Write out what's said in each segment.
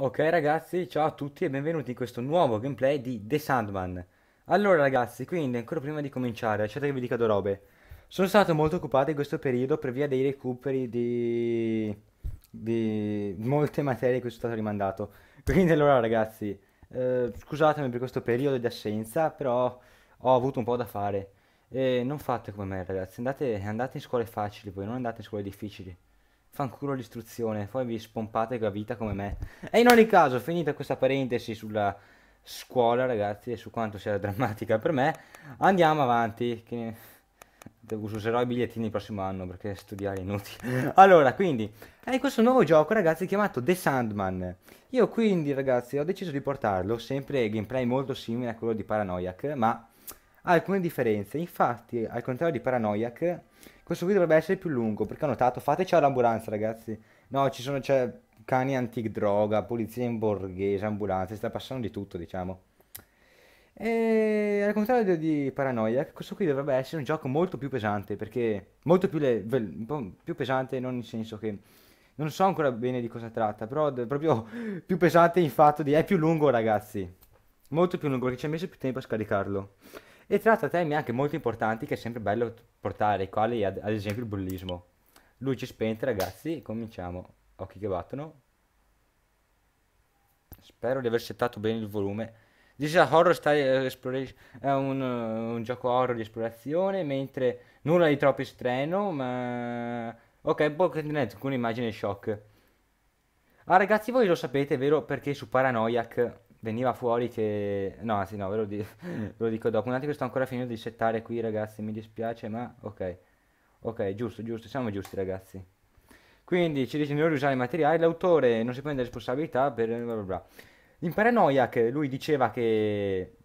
Ok ragazzi, ciao a tutti e benvenuti in questo nuovo gameplay di The Sandman Allora ragazzi, quindi ancora prima di cominciare, lasciate che vi dica due robe Sono stato molto occupato in questo periodo per via dei recuperi di... di molte materie che sono stato rimandato Quindi allora ragazzi, eh, scusatemi per questo periodo di assenza, però ho avuto un po' da fare e non fate come me ragazzi, andate, andate in scuole facili voi, non andate in scuole difficili Fanculo l'istruzione, poi vi spompate la vita come me. E in ogni caso, finita questa parentesi sulla scuola, ragazzi, e su quanto sia drammatica per me, andiamo avanti. Che userò i bigliettini il prossimo anno perché studiare è inutile. allora, quindi, è questo nuovo gioco, ragazzi, chiamato The Sandman. Io quindi, ragazzi, ho deciso di portarlo, sempre gameplay molto simile a quello di Paranoiac, ma ha alcune differenze. Infatti, al contrario di Paranoiac questo qui dovrebbe essere più lungo, perché ho notato, Fate fateci l'ambulanza, ragazzi. No, ci sono, c'è cani antic droga, polizia in borghese, ambulanza, sta passando di tutto, diciamo. E al contrario di Paranoia, questo qui dovrebbe essere un gioco molto più pesante, perché molto più, le, un po' più pesante non nel senso che non so ancora bene di cosa tratta, però proprio più pesante in fatto di è più lungo, ragazzi. Molto più lungo perché ci ha messo più tempo a scaricarlo e tratta temi anche molto importanti che è sempre bello portare, quali ad, ad esempio il bullismo. Luci spente ragazzi, cominciamo. Occhi che battono. Spero di aver settato bene il volume. This is Horror Style Exploration, è un, eh, un, gioco horror di esplorazione, mentre nulla di troppo strano, ma... Ok, un po' con un'immagine shock. Ah ragazzi, voi lo sapete, vero? Perché su Paranoiac veniva fuori che... No, sì, no, ve lo, di- ve lo dico dopo. Un attimo, sto ancora finendo di settare qui, ragazzi, mi dispiace, ma ok. Ok, giusto, giusto, siamo giusti, ragazzi. Quindi ci dice di non usare i materiali, l'autore non si prende responsabilità per... Bla bla bla. In Paranoiac lui diceva che,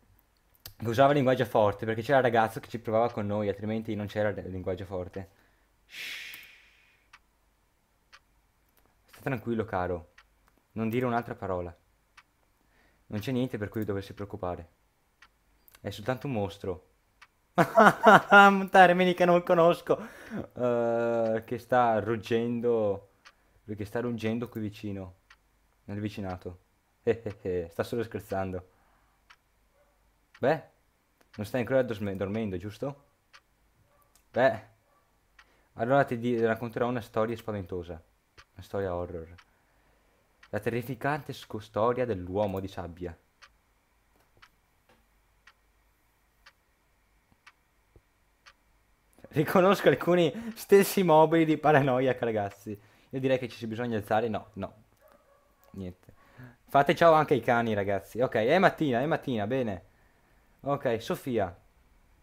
che usava il linguaggio forte perché c'era il ragazzo che ci provava con noi, altrimenti non c'era il linguaggio forte. Shh. Sta tranquillo, caro. Non dire un'altra parola. Non c'è niente per cui doversi preoccupare. È soltanto un mostro. Montare meni che non conosco. Uh, che sta ruggendo. Che sta ruggendo qui vicino. Nel vicinato. sta solo scherzando. Beh, non stai ancora dormendo, giusto? Beh, allora ti racconterò una storia spaventosa. Una storia horror la terrificante scostoria dell'uomo di sabbia. Riconosco alcuni stessi mobili di paranoia, ragazzi. Io direi che ci si bisogna alzare. No, no. Niente. Fate ciao anche ai cani, ragazzi. Ok, è mattina, è mattina, bene. Ok, Sofia.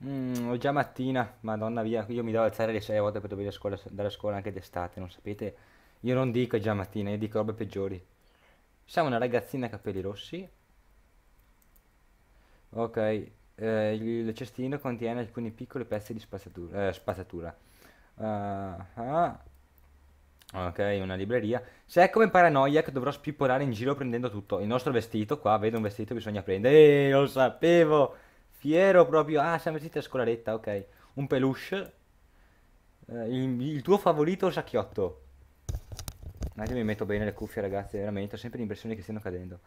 Mm, ho già mattina, madonna via, io mi devo alzare le 6 volte per dover andare a scuola anche d'estate, non sapete? Io non dico è già mattina, io dico robe peggiori. Siamo una ragazzina a capelli rossi. Ok, eh, il cestino contiene alcuni piccoli pezzi di spazzatura. Eh, spazzatura. Uh, uh. Ok, una libreria. Se è come paranoia che dovrò spippolare in giro prendendo tutto. Il nostro vestito, qua vedo un vestito, bisogna prendere. Ehi, lo sapevo! Fiero proprio. Ah, siamo vestiti a scolaretta, ok. Un peluche. Eh, il, il, tuo favorito sacchiotto. Un attimo mi metto bene le cuffie ragazzi, veramente ho sempre l'impressione che stiano cadendo.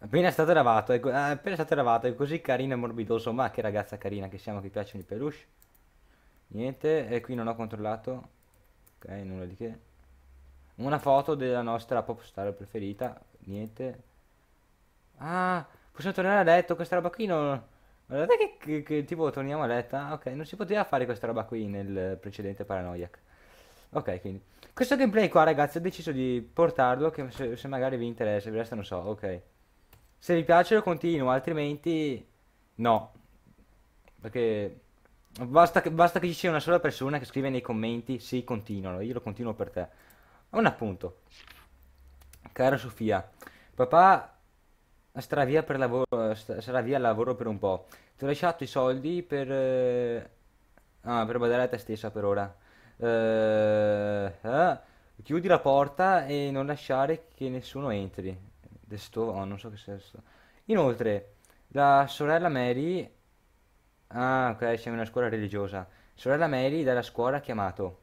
Appena è stato lavato, è, ah, appena è stato lavato, è così carino e morbidoso, ma che ragazza carina che siamo, che piacciono i peluche. Niente, e qui non ho controllato. Ok, nulla di che. Una foto della nostra popstar preferita, niente. Ah, possiamo tornare a letto, questa roba qui non... Guardate che, che, che tipo torniamo a letto, ah, ok, non si poteva fare questa roba qui nel precedente Paranoiac. Ok, quindi. Questo gameplay qua, ragazzi, ho deciso di portarlo, che se, se magari vi interessa, il resto non so, ok. Se vi piace lo continuo, altrimenti... No. Perché... Basta che, basta che ci sia una sola persona che scrive nei commenti, sì, continuano, io lo continuo per te. Un appunto. Cara Sofia, papà sarà via, per lavoro, sarà via al lavoro per un po'. Ti ho lasciato i soldi per... Eh, ah, per badare a te stessa per ora. Eh, eh, chiudi la porta e non lasciare che nessuno entri. Sto, oh, non so che senso. Inoltre, la sorella Mary... Ah, ok, siamo in una scuola religiosa. Sorella Mary dalla scuola ha chiamato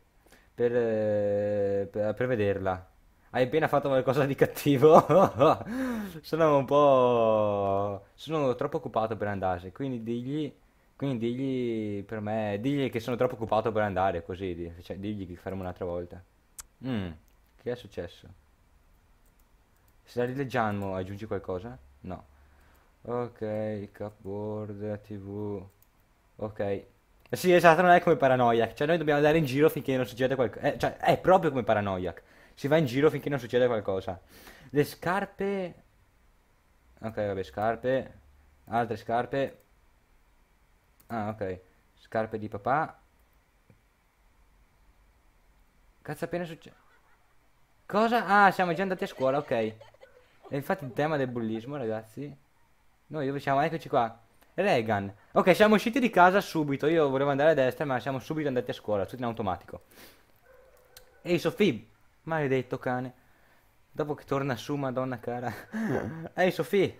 per, eh, per, per vederla. Hai appena fatto qualcosa di cattivo? sono un po'... Sono troppo occupato per andarsene, quindi digli quindi digli per me, digli che sono troppo occupato per andare così, cioè, digli che faremo un'altra volta. Mm, che è successo? Se rileggiamo aggiungi qualcosa? No. Ok, cupboard, tv. Ok. Sì, esatto, non è come Paranoiac. Cioè, noi dobbiamo andare in giro finché non succede qualcosa. Eh, cioè, è proprio come paranoia. Si va in giro finché non succede qualcosa. Le scarpe... Ok, vabbè, scarpe. Altre scarpe. Ah, ok. Scarpe di papà. Cazzo appena successo. Cosa? Ah, siamo già andati a scuola, ok. E infatti il tema del bullismo, ragazzi. Noi dove siamo? Eccoci qua. Regan. Ok, siamo usciti di casa subito. Io volevo andare a destra, ma siamo subito andati a scuola, tutto in automatico. Ehi, Sofì. Maledetto cane. Dopo che torna su, madonna cara. Ehi, Sofì.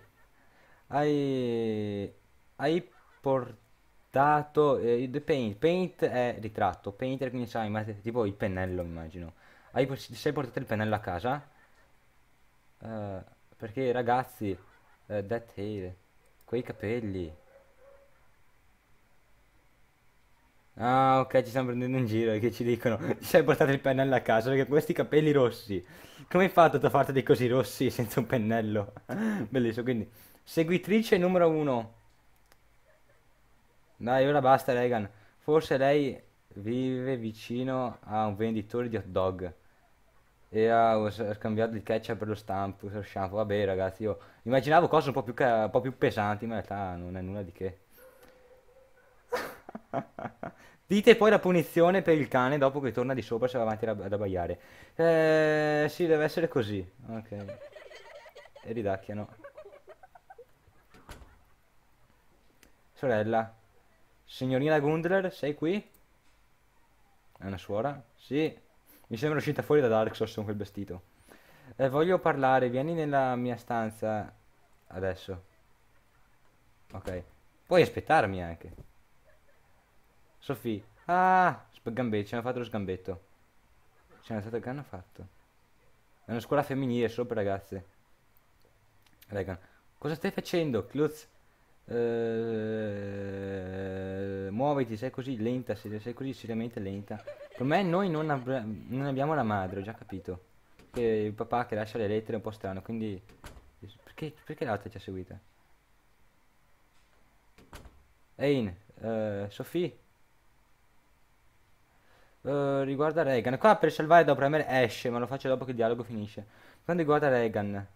Hai... Hai portato ritrattato, eh, paint, paint è ritratto, painter quindi sai, tipo il pennello immagino. Hai, ti sei portato il pennello a casa? Uh, perché ragazzi, uh, that hair, quei capelli. Ah ok ci stiamo prendendo in giro che ci dicono ti sei portato il pennello a casa perché questi capelli rossi come hai fatto a farti dei così rossi senza un pennello bellissimo quindi seguitrice numero uno dai, ora basta, Regan. Forse lei vive vicino a un venditore di hot dog. E ha scambiato il ketchup per lo stampo, lo shampoo. Vabbè, ragazzi, io immaginavo cose un po' più, un po' più pesanti, ma in realtà non è nulla di che. Dite poi la punizione per il cane dopo che torna di sopra se va avanti ad abbaiare. Eh, sì, deve essere così. Ok. E ridacchiano. Sorella. Signorina Gundler, sei qui? È una suora? Sì. Mi sembra uscita fuori da Dark Souls con quel vestito. Eh, voglio parlare, vieni nella mia stanza adesso. Ok. Puoi aspettarmi anche. Sofì. Ah, sgambetto, ci hanno fatto lo sgambetto. Ci hanno stato che hanno fatto. È una scuola femminile, solo per ragazze. Regan. Cosa stai facendo, Klutz? eh, muoviti sei così lenta se sei così seriamente lenta per me noi non, non abbiamo la madre ho già capito che il papà che lascia le lettere è un po' strano quindi perché, perché l'altra ci ha seguita Ein eh, Sofì eh, riguarda Reagan qua per salvare devo premere esce ma lo faccio dopo che il dialogo finisce quando riguarda Reagan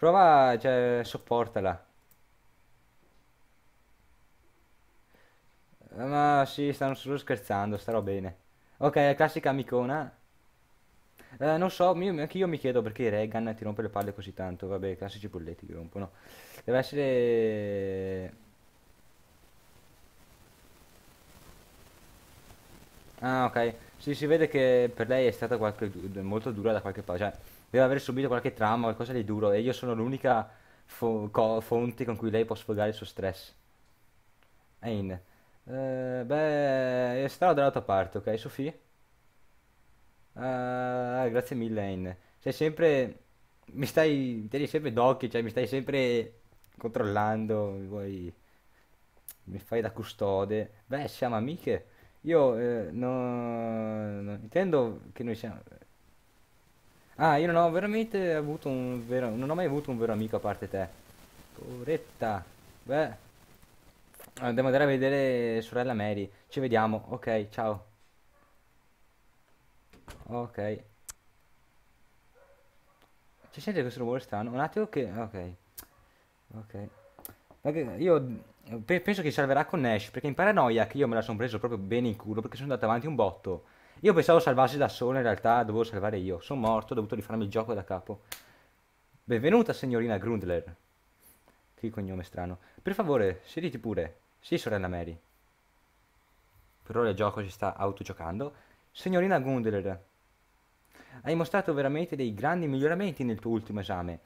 Prova, cioè, sopportala. Ah, ma sì, stanno solo scherzando, starò bene. Ok, classica amicona. Eh, non so, io, anche io mi chiedo perché Regan ti rompe le palle così tanto. Vabbè, classici bulletti che rompono. Deve essere... Ah, ok. Sì, si vede che per lei è stata qualche, molto dura da qualche parte. Cioè, deve aver subito qualche trauma, qualcosa di duro, e io sono l'unica fo fonte con cui lei può sfogare il suo stress. Ain. Eh, beh, starò dalla tua parte, ok, Sofì? Uh, eh, grazie mille, Ain. Sei sempre... Mi stai... Tieni sempre d'occhio, cioè mi stai sempre controllando, mi vuoi... Mi fai da custode. Beh, siamo amiche. Io eh, non no, intendo che noi siamo... Ah, io non ho veramente avuto un vero... Non ho mai avuto un vero amico a parte te. Poveretta. Beh. Andiamo andare a vedere sorella Mary. Ci vediamo. Ok, ciao. Ok. Ci sente questo rumore strano? Un attimo che... Ok. Ok. io penso che salverà con Nash, perché in paranoia che io me la sono preso proprio bene in culo, perché sono andato avanti un botto. Io pensavo salvarsi da solo, in realtà dovevo salvare io. Sono morto, ho dovuto rifarmi il gioco da capo. Benvenuta, signorina Grundler. Che cognome strano. Per favore, siediti pure. Sì, sorella Mary. Per ora il gioco si sta autogiocando. Signorina Grundler, hai mostrato veramente dei grandi miglioramenti nel tuo ultimo esame.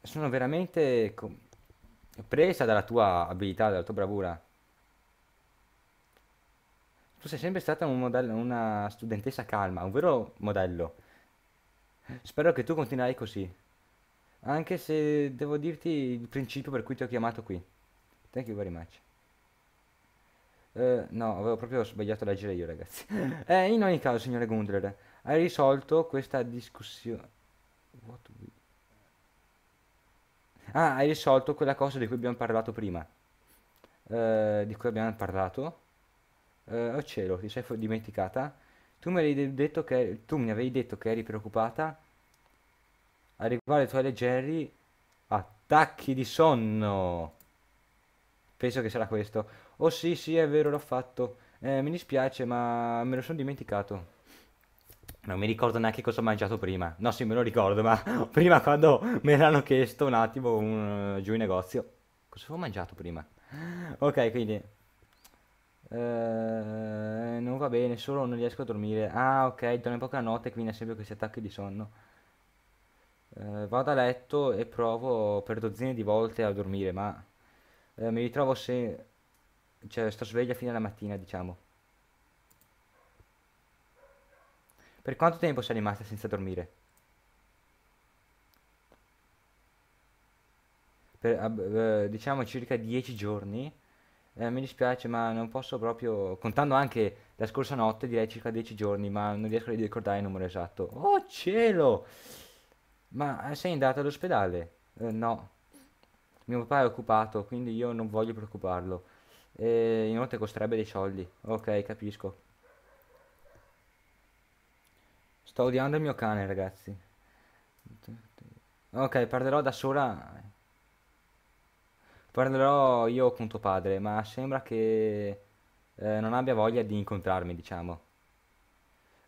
Sono veramente presa dalla tua abilità, dalla tua bravura sei sempre stata un modello, una studentessa calma, un vero modello. Spero che tu continuerai così. Anche se devo dirti il principio per cui ti ho chiamato qui. Thank you very much. Uh, no, avevo proprio sbagliato a leggere io, ragazzi. eh, in ogni caso, signore Gundler, hai risolto questa discussione. Ah, hai risolto quella cosa di cui abbiamo parlato prima. Uh, di cui abbiamo parlato eh, oh cielo, ti sei dimenticata? Tu mi, avevi detto che, tu mi avevi detto che eri preoccupata a riguardo ai tuoi leggeri attacchi di sonno. Penso che sarà questo. Oh sì, sì, è vero, l'ho fatto. Eh, mi dispiace, ma me lo sono dimenticato. Non mi ricordo neanche cosa ho mangiato prima. No, sì, me lo ricordo, ma prima quando me l'hanno chiesto un attimo un, eh, giù in negozio. Cosa ho mangiato prima? Ok, quindi eh, non va bene, solo non riesco a dormire. Ah, ok, dorme poca notte, quindi ha sempre questi attacchi di sonno. Eh, vado a letto e provo per dozzine di volte a dormire, ma eh, mi ritrovo se... Cioè, sto sveglio fino alla mattina, diciamo. Per quanto tempo sei rimasta senza dormire? Per, eh, diciamo circa 10 giorni eh, mi dispiace ma non posso proprio, contando anche la scorsa notte direi circa 10 giorni, ma non riesco a ricordare il numero esatto. Oh cielo! Ma eh, sei andata all'ospedale? Eh, no, mio papà è occupato, quindi io non voglio preoccuparlo. E inoltre costerebbe dei soldi. Ok, capisco. Sto odiando il mio cane, ragazzi. Ok, parlerò da sola parlerò io con tuo padre, ma sembra che eh, non abbia voglia di incontrarmi, diciamo.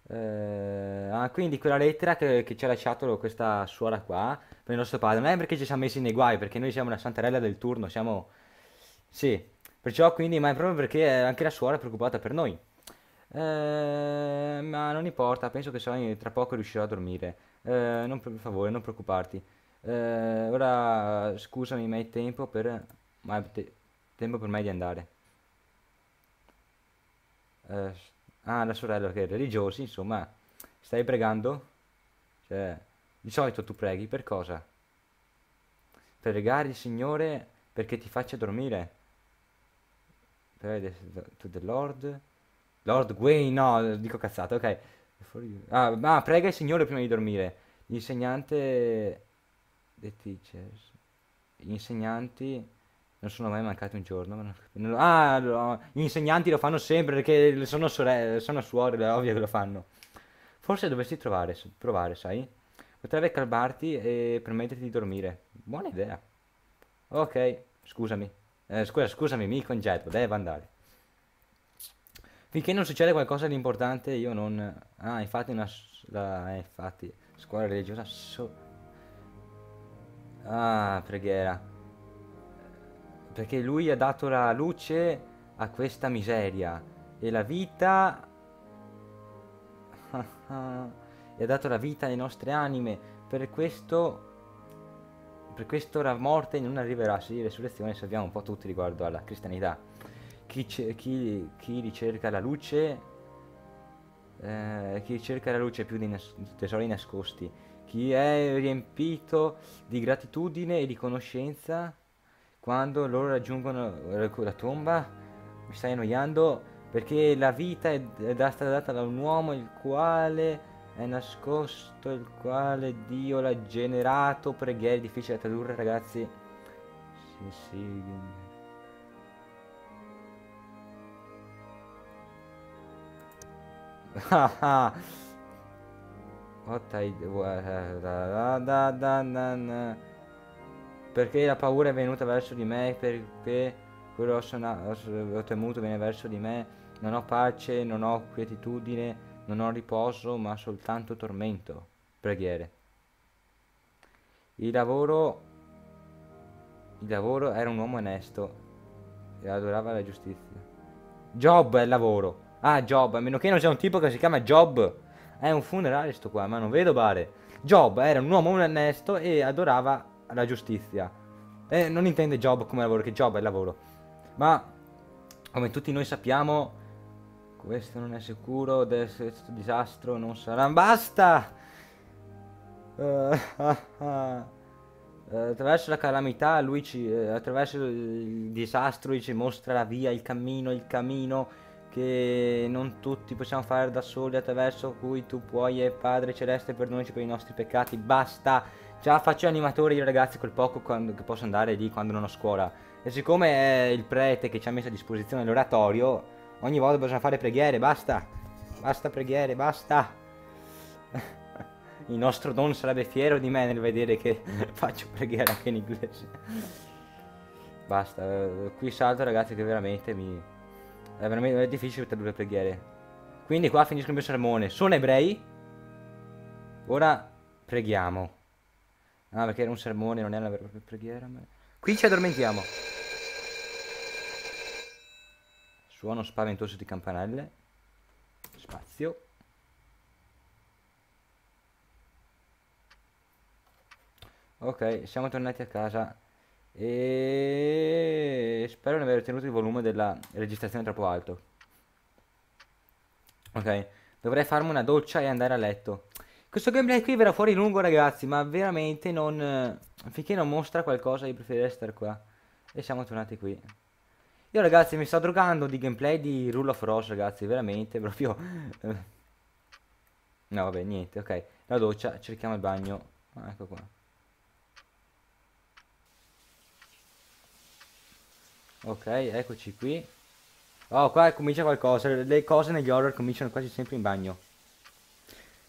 Eh, ah, quindi quella lettera che, che ci ha lasciato questa suora qua per il nostro padre, non è perché ci siamo messi nei guai, perché noi siamo la santarella del turno, siamo... Sì, perciò quindi, ma è proprio perché anche la suora è preoccupata per noi. Eh, ma non importa, penso che so, tra poco riuscirò a dormire. Eh, non, per favore, non preoccuparti. Eh, ora scusami ma è tempo per, ma è te, tempo per me di andare. Eh, ah, la sorella che è religiosa, insomma, stai pregando? Cioè, di solito tu preghi per cosa? pregare il Signore perché ti faccia dormire. To the Lord. Lord Gwei, no, dico cazzate, ok. Ah, ma prega il Signore prima di dormire. L'insegnante the teachers. Gli insegnanti non sono mai mancati un giorno. Ma non, ah, no, gli insegnanti lo fanno sempre perché sono, sorelle, sono suore, è ovvio che lo fanno. Forse dovresti trovare, provare, sai? Potrebbe calmarti e permetterti di dormire. Buona idea. Ok, scusami. Eh, scusa, scusami, mi congedo, deve andare. Finché non succede qualcosa di importante io non... Ah, infatti una... La, eh, infatti, scuola religiosa... So... Ah, preghiera. Perché lui ha dato la luce a questa miseria. E la vita... e ha dato la vita alle nostre anime. Per questo... Per questo la morte non arriverà. Sì, resurrezione salviamo un po' tutti riguardo alla cristianità. Chi, chi, chi ricerca la luce... Eh, chi ricerca la luce più di tesori nascosti chi è riempito di gratitudine e di conoscenza quando loro raggiungono la tomba? Mi stai annoiando? Perché la vita è, è stata data da un uomo il quale è nascosto, il quale Dio l'ha generato. Preghiera difficile da tradurre, ragazzi. Sì, sì. Ah ah! Perché la paura è venuta verso di me, perché quello che ho temuto viene verso di me. Non ho pace, non ho quietudine, non ho riposo, ma soltanto tormento. Preghiere. Il lavoro, il lavoro era un uomo onesto e adorava la giustizia. Job è il lavoro. Ah, Job, a meno che non sia un tipo che si chiama Job. È un funerale sto qua, ma non vedo male. Job era un uomo onesto e adorava la giustizia. E non intende job come lavoro, che job è lavoro. Ma, come tutti noi sappiamo, questo non è sicuro, questo disastro non sarà... Basta! Uh, uh, attraverso la calamità lui ci... Eh, attraverso il disastro lui ci mostra la via, il cammino, il cammino che non tutti possiamo fare da soli attraverso cui tu puoi e Padre Celeste perdonaci per i nostri peccati basta già faccio animatore io ragazzi quel poco quando, che posso andare lì quando non ho scuola e siccome è il prete che ci ha messo a disposizione l'oratorio ogni volta bisogna fare preghiere basta basta preghiere basta il nostro don sarebbe fiero di me nel vedere che faccio preghiere anche in inglese basta eh, qui salto ragazzi che veramente mi è veramente difficile per le preghiere. Quindi qua finisco il mio sermone. Sono ebrei. Ora preghiamo. Ah, perché era un sermone, non è una vera preghiera. Ma... Qui ci addormentiamo. Suono spaventoso di campanelle. Spazio. Ok, siamo tornati a casa. E spero di aver tenuto il volume della registrazione troppo alto. Ok, dovrei farmi una doccia e andare a letto. Questo gameplay qui verrà fuori lungo ragazzi, ma veramente non... Finché non mostra qualcosa io preferirei stare qua. E siamo tornati qui. Io ragazzi mi sto drogando di gameplay di Rule of Rose ragazzi, veramente, proprio... no vabbè, niente, ok. La doccia, cerchiamo il bagno. Ah, ecco qua. Ok, eccoci qui. Oh, qua comincia qualcosa. Le cose negli horror cominciano quasi sempre in bagno.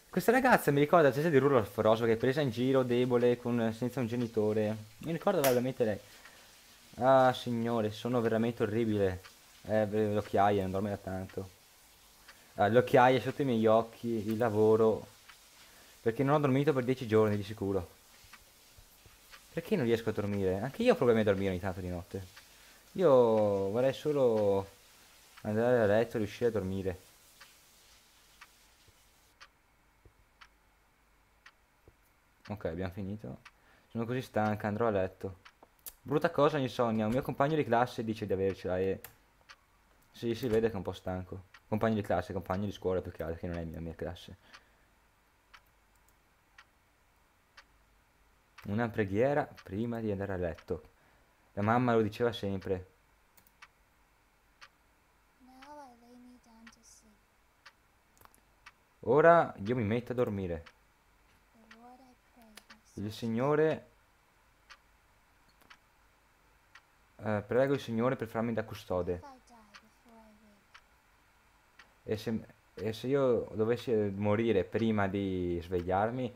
Questa ragazza mi ricorda la stessa di Rule of che è presa in giro, debole, con, senza un genitore. Mi ricorda veramente lei. Ah, signore, sono veramente orribile. Eh, l'occhiaia, non dorme da tanto. Ah, l'occhiaia sotto i miei occhi, il lavoro. Perché non ho dormito per dieci giorni, di sicuro. Perché non riesco a dormire? Anche io ho problemi a dormire ogni tanto di notte. Io vorrei solo andare a letto e riuscire a dormire. Ok, abbiamo finito. Sono così stanca, andrò a letto. Brutta cosa insonnia, un mio compagno di classe dice di avercela e... Sì, si vede che è un po' stanco. Compagno di classe, compagno di scuola più che altro, che non è mia, mia classe. Una preghiera prima di andare a letto. La mamma lo diceva sempre. Ora io mi metto a dormire. Il Signore... Eh, prego il Signore per farmi da custode. E se, e se io dovessi eh, morire prima di svegliarmi...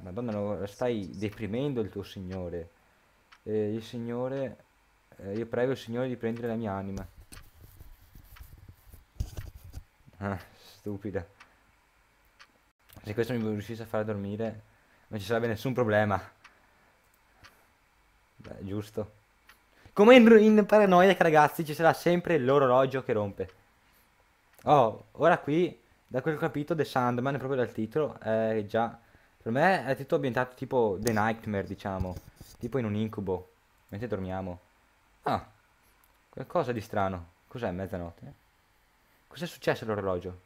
Madonna, stai deprimendo il tuo Signore eh, il Signore, eh, io prego il Signore di prendere la mia anima. Ah, stupida. Se questo mi riuscisse a far dormire, non ci sarebbe nessun problema. Beh, giusto. Come in, in Paranoia, ragazzi, ci sarà sempre l'orologio che rompe. Oh, ora qui, da quel che ho capito, The Sandman, proprio dal titolo, è già... Per me è tutto ambientato tipo The Nightmare, diciamo tipo in un incubo, mentre dormiamo. Ah, qualcosa di strano. Cos'è mezzanotte? Cos'è successo all'orologio?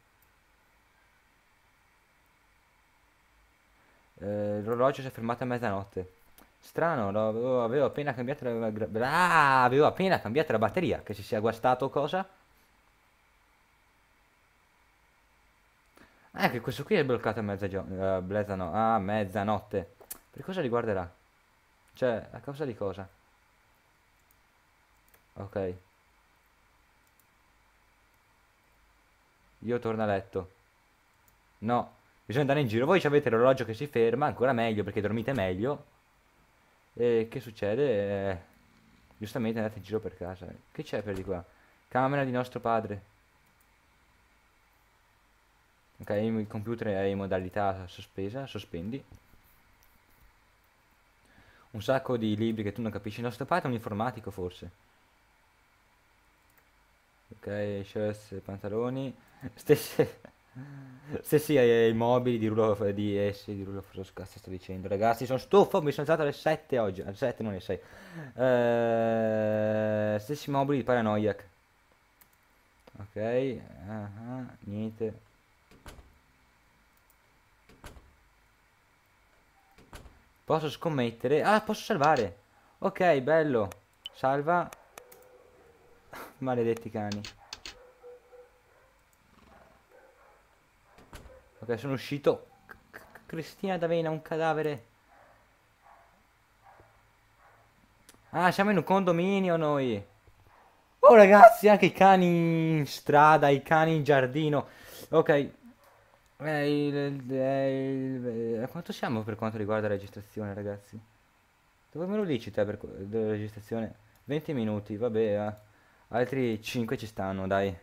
Eh, l'orologio si è fermato a mezzanotte. Strano, lo, avevo, appena cambiato la, ah, avevo appena cambiato la batteria, che ci sia guastato cosa? Ah, che questo qui è bloccato a, mezzagio- uh, eh, mezzanotte. Ah, mezzanotte. Per cosa riguarderà? Cioè, a causa di cosa? Ok. Io torno a letto. No, bisogna andare in giro. Voi avete l'orologio che si ferma, ancora meglio perché dormite meglio. E che succede? Eh, giustamente andate in giro per casa. Che c'è per di qua? Camera di nostro padre. Ok, il computer è in modalità sospesa, sospendi un sacco di libri che tu non capisci. Il nostro padre è un informatico forse. Ok, shirts, pantaloni. Stesse... Stessi ai mobili di Rullo di essi, di Rullo Froscazza sto dicendo. Ragazzi, sono stufo, mi sono alzato alle 7 oggi, alle 7 non alle 6. Eh, stessi mobili di Paranoiac. Ok, uh ah, -huh, ah, niente. Posso scommettere? Ah, posso salvare. Ok, bello. Salva. Maledetti cani. Ok, sono uscito. Cristina D'Avena, un cadavere. Ah, siamo in un condominio noi. Oh ragazzi, anche i cani in strada, i cani in giardino. Ok. È il, è il, a quanto siamo per quanto riguarda la registrazione, ragazzi? Dove me lo dici te per la registrazione? 20 minuti, vabbè, eh. altri 5 ci stanno, dai.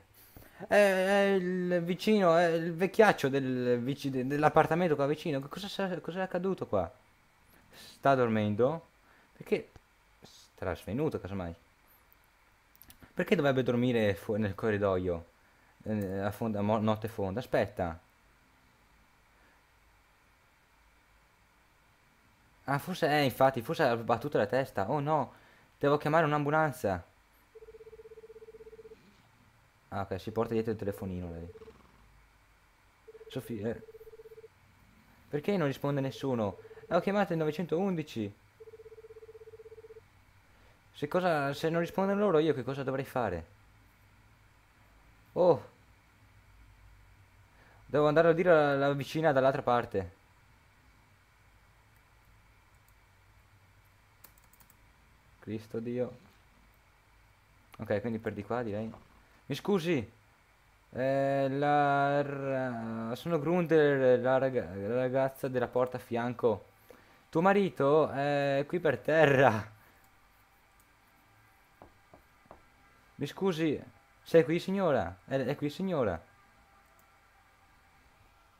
È, è il vicino, è il vecchiaccio del, dell'appartamento qua vicino. Cosa, è accaduto qua? Sta dormendo? Perché sarà svenuto, casomai. Perché dovrebbe dormire nel corridoio? Eh, a, fonda, a notte fonda? Aspetta. Ah, forse, eh, infatti, forse ha battuto la testa. Oh no, devo chiamare un'ambulanza. Ah, ok, si porta dietro il telefonino lei. Sofia. Eh. Perché non risponde nessuno? Eh, ho chiamato il 911. Se, cosa, se non rispondono loro io che cosa dovrei fare? Oh. Devo andare a dire alla, alla vicina dall'altra parte. Cristo Dio. Ok, quindi per di qua direi. Mi scusi. Eh, la, sono Grunder, la, raga, la, ragazza della porta a fianco. Tuo marito è qui per terra. Mi scusi, sei qui signora? È, è qui signora?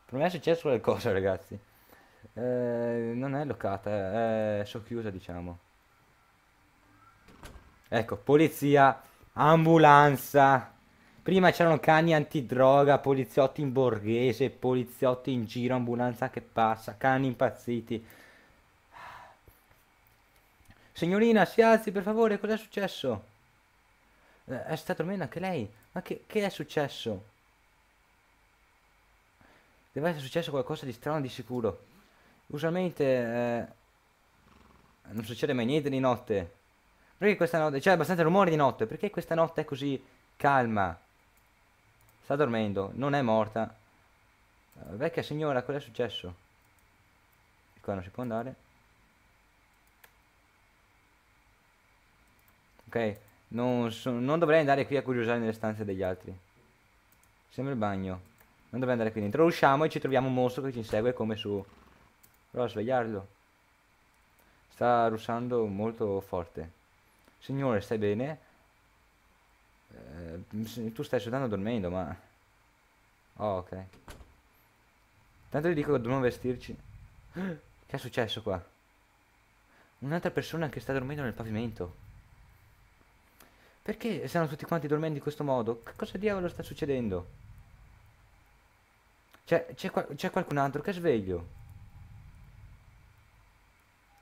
Per me è successo qualcosa ragazzi. Eh, non è locata, è socchiusa diciamo. Ecco, polizia, ambulanza. Prima c'erano cani antidroga, poliziotti in borghese, poliziotti in giro, ambulanza che passa, cani impazziti. Signorina, si alzi per favore, cos'è successo? Eh, è stato meno anche lei? Ma che, che è successo? Deve essere successo qualcosa di strano di sicuro. Usualmente eh, non succede mai niente di notte. Perché questa notte... C'è abbastanza rumore di notte. Perché questa notte è così calma? Sta dormendo. Non è morta. Eh, vecchia signora, cosa è successo? Di qua non si può andare. Ok. Non, so, non dovrei andare qui a curiosare nelle stanze degli altri. Sembra il bagno. Non dovrei andare qui dentro. Usciamo e ci troviamo un mostro che ci insegue come su... Provo a svegliarlo. Sta russando molto forte. Signore, stai bene? Eh, tu stai sudando dormendo, ma... Oh, ok. Tanto gli dico che dobbiamo vestirci. Che è successo qua? Un'altra persona che sta dormendo nel pavimento. Perché stanno tutti quanti dormendo in questo modo? Che cosa diavolo sta succedendo? C'è, qualcun altro che è sveglio.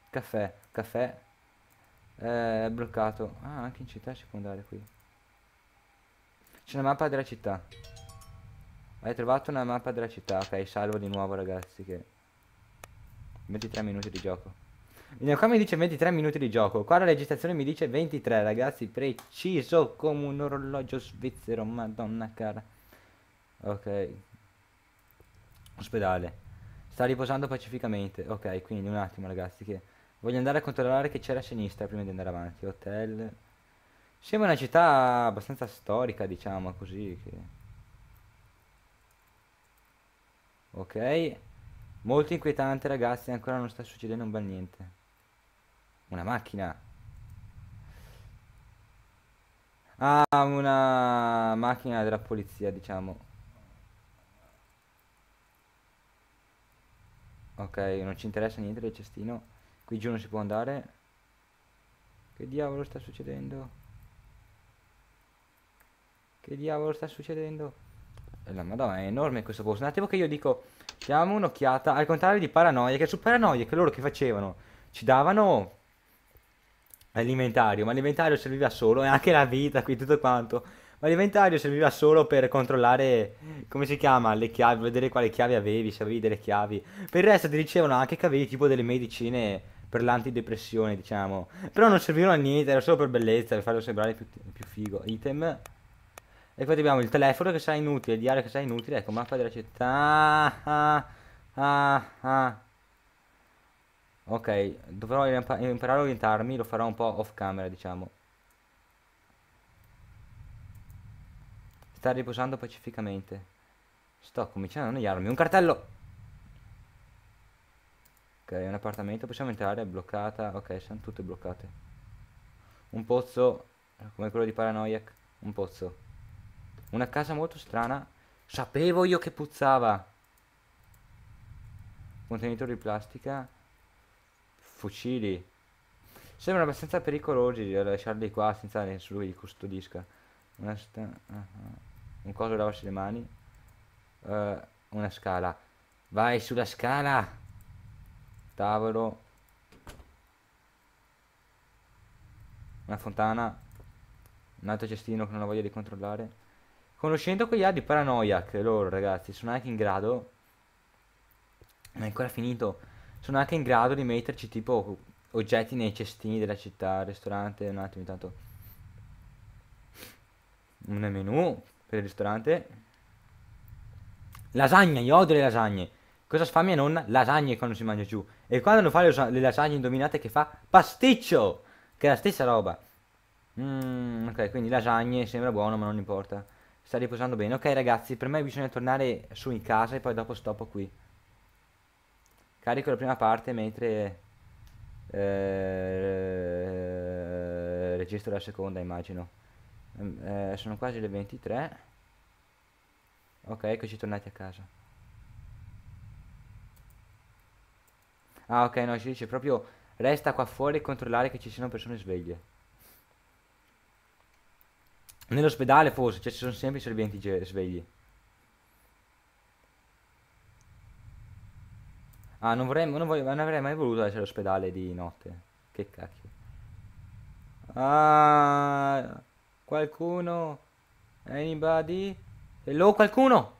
Caffè, caffè eh, è bloccato. Ah, anche in città si può andare qui. C'è una mappa della città. Hai trovato una mappa della città. Ok, salvo di nuovo ragazzi che... 23 minuti di gioco. Qua mi dice 23 minuti di gioco, qua la registrazione mi dice 23 ragazzi, preciso come un orologio svizzero, madonna cara. Ok. Ospedale. Sta riposando pacificamente, ok, quindi un attimo ragazzi che Voglio andare a controllare che c'era a sinistra prima di andare avanti. Hotel. Sembra una città abbastanza storica, diciamo così. Che... Ok. Molto inquietante, ragazzi. Ancora non sta succedendo un bel niente. Una macchina. Ah, una macchina della polizia, diciamo. Ok, non ci interessa niente del cestino. Qui giù non si può andare. Che diavolo sta succedendo? Che diavolo sta succedendo? Eh, la madonna è enorme questo posto. Un attimo che io dico, diamo un'occhiata al contrario di paranoia, che su paranoia che loro che facevano? Ci davano l'inventario, ma l'inventario serviva solo, e eh, anche la vita qui tutto quanto, ma l'inventario serviva solo per controllare, come si chiama, le chiavi, vedere quale chiavi avevi, se avevi delle chiavi. Per il resto ti dicevano anche che avevi tipo delle medicine per l'antidepressione, diciamo. Però non servivano a niente, era solo per bellezza, per farlo sembrare più, più figo. Item. E poi abbiamo il telefono che sa inutile, il diario che sa inutile, ecco, mappa della città. Ah, ah, ah. ah. Ok, dovrò imparare a orientarmi, lo farò un po' off camera, diciamo. Sta riposando pacificamente. Sto cominciando a annoiarmi. Un cartello! Ok, un appartamento, possiamo entrare, è bloccata, ok, sono tutte bloccate. Un pozzo, come quello di Paranoiac, un pozzo. Una casa molto strana, sapevo io che puzzava. Contenitore di plastica, fucili. Sembrano abbastanza pericolosi da lasciarli qua senza nessuno li custodisca. Una Uh -huh. Un coso da lavarsi le mani. Uh, una scala. Vai sulla scala! tavolo una fontana un altro cestino che non ho voglia di controllare conoscendo quegli di paranoia che loro ragazzi sono anche in grado non è ancora finito sono anche in grado di metterci tipo oggetti nei cestini della città ristorante un attimo intanto un menu per il ristorante lasagna io odio le lasagne cosa fa mia nonna lasagne quando si mangia giù e quando non fa le, le lasagne indovinate che fa? Pasticcio! Che è la stessa roba. Mm, ok, quindi lasagne sembra buono ma non importa. Sta riposando bene. Ok ragazzi, per me bisogna tornare su in casa e poi dopo stoppo qui. Carico la prima parte mentre... Eh, registro la seconda immagino. Mm, eh, sono quasi le 23. Ok, eccoci tornati a casa. Ah ok no ci dice proprio resta qua fuori e controllare che ci siano persone sveglie Nell'ospedale forse cioè ci sono sempre i serventi svegli Ah non vorrei non, voglio, non avrei mai voluto essere all'ospedale di notte Che cacchio Ah Qualcuno Anybody Hello qualcuno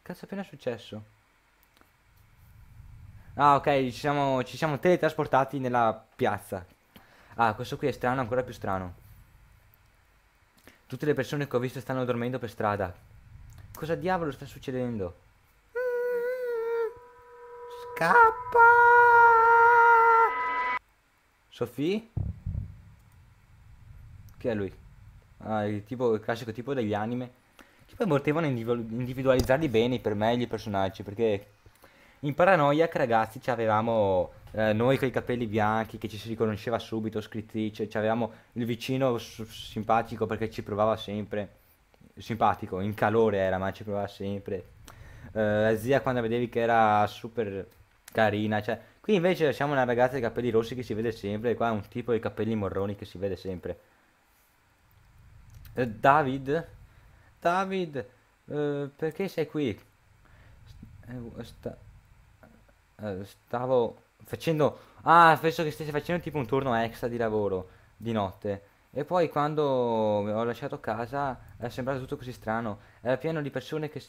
Cazzo è appena successo Ah ok, ci siamo, ci siamo teletrasportati nella piazza. Ah, questo qui è strano, ancora più strano. Tutte le persone che ho visto stanno dormendo per strada. Cosa diavolo sta succedendo? Scappa! Sofì? Chi è lui? Ah, il, tipo, il classico tipo degli anime. Che poi potevano individualizzarli bene per meglio i personaggi, perché in Paranoiac, ragazzi, avevamo eh, noi con i capelli bianchi che ci si riconosceva subito, scrittrice, avevamo il vicino simpatico perché ci provava sempre, simpatico, in calore era, ma ci provava sempre. Eh, la zia quando vedevi che era super carina, cioè, qui invece siamo una ragazza di capelli rossi che si vede sempre, e qua un tipo di capelli morroni che si vede sempre. Eh, David? David, eh, perché sei qui? Eh, sta eh, stavo facendo... Ah, penso che stessi facendo tipo un turno extra di lavoro di notte. E poi quando ho lasciato casa è sembrato tutto così strano. Era pieno di persone che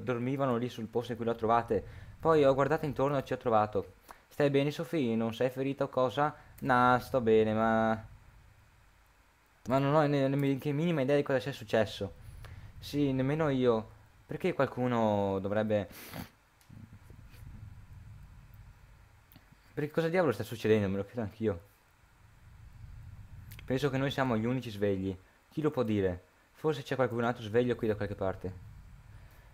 dormivano lì sul posto in cui l'ho trovate. Poi ho guardato intorno e ci ho trovato. Stai bene, Sofì? Non sei ferita o cosa? Nah, sto bene, ma... Ma non ho neanche minima idea di cosa sia successo. Sì, nemmeno io. Perché qualcuno dovrebbe Perché cosa diavolo sta succedendo? Me lo chiedo anch'io. Penso che noi siamo gli unici svegli. Chi lo può dire? Forse c'è qualcun altro sveglio qui da qualche parte.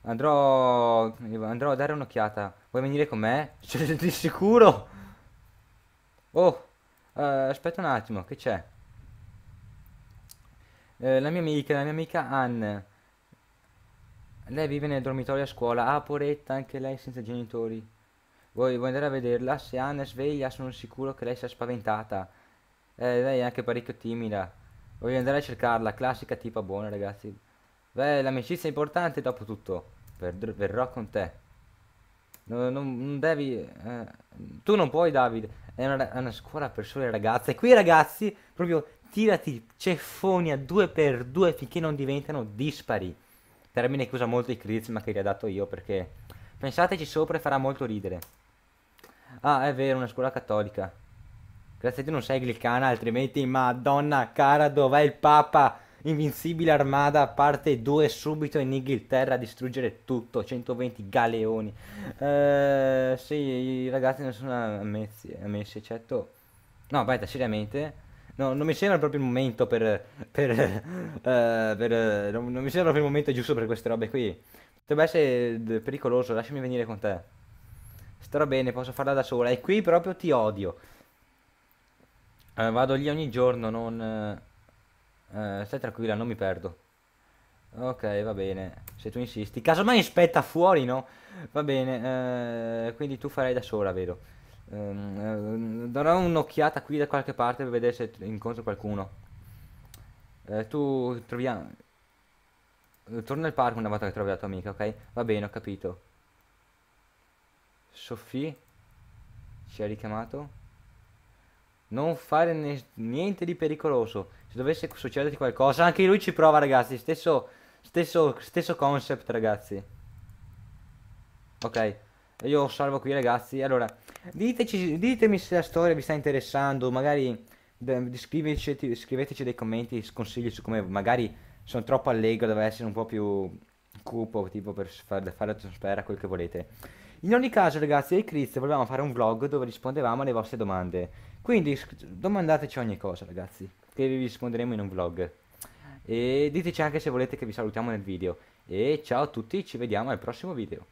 Andrò, andrò a dare un'occhiata. Vuoi venire con me? Cioè, di sicuro? Oh, uh, aspetta un attimo, che c'è? Uh, la mia amica, la mia amica Anne. Lei vive nel dormitorio a scuola. Ah, poretta, anche lei senza genitori. Voglio andare a vederla. Se Anna è sveglia, sono sicuro che lei sia spaventata. Eh, lei è anche parecchio timida. Voglio andare a cercarla. Classica tipa buona, ragazzi. Beh, l'amicizia è importante dopo tutto. Ver verrò con te. No, non, non, devi... Eh, tu non puoi, Davide. È una, è una scuola per sole ragazze. E qui, ragazzi, proprio tirati ceffoni a due per due finché non diventano dispari. Termine che usa molto i critici, ma che gli ho dato io perché... Pensateci sopra e farà molto ridere. Ah, è vero, una scuola cattolica. Grazie a te non sei glicana, altrimenti, madonna cara, dov'è il Papa? Invincibile armada parte 2 subito in Inghilterra a distruggere tutto, 120 galeoni. Eh, sì, i ragazzi non sono ammessi, ammessi eccetto... No, aspetta, seriamente? Eh. No, non mi sembra proprio il momento per... per, uh, per eh, non, non mi sembra proprio il momento giusto per queste robe qui. Potrebbe essere pericoloso, lasciami venire con te starò bene, posso farla da sola. E qui proprio ti odio. Eh, vado lì ogni giorno, non... Eh, eh stai tranquilla, non mi perdo. Ok, va bene, se tu insisti. Casomai aspetta fuori, no? Va bene, eh, quindi tu farai da sola, vedo. Ehm, eh, darò un'occhiata qui da qualche parte per vedere se incontro qualcuno. Eh, tu troviamo... Torna al parco una volta che trovi la tua amica, ok? Va bene, ho capito. Sophie ci ha richiamato. Non fare niente di pericoloso. Se dovesse succedere qualcosa, anche lui ci prova, ragazzi. Stesso, stesso, stesso concept, ragazzi. Ok. Io salvo qui, ragazzi. Allora, diteci, ditemi se la storia vi sta interessando. Magari scriveteci, scriveteci dei commenti, consigli su come magari sono troppo allegro, deve essere un po' più cupo, tipo per far, fare la atmosfera, quel che volete. In ogni caso ragazzi ai Criz volevamo fare un vlog dove rispondevamo alle vostre domande Quindi domandateci ogni cosa ragazzi Che vi risponderemo in un vlog E diteci anche se volete che vi salutiamo nel video E ciao a tutti ci vediamo al prossimo video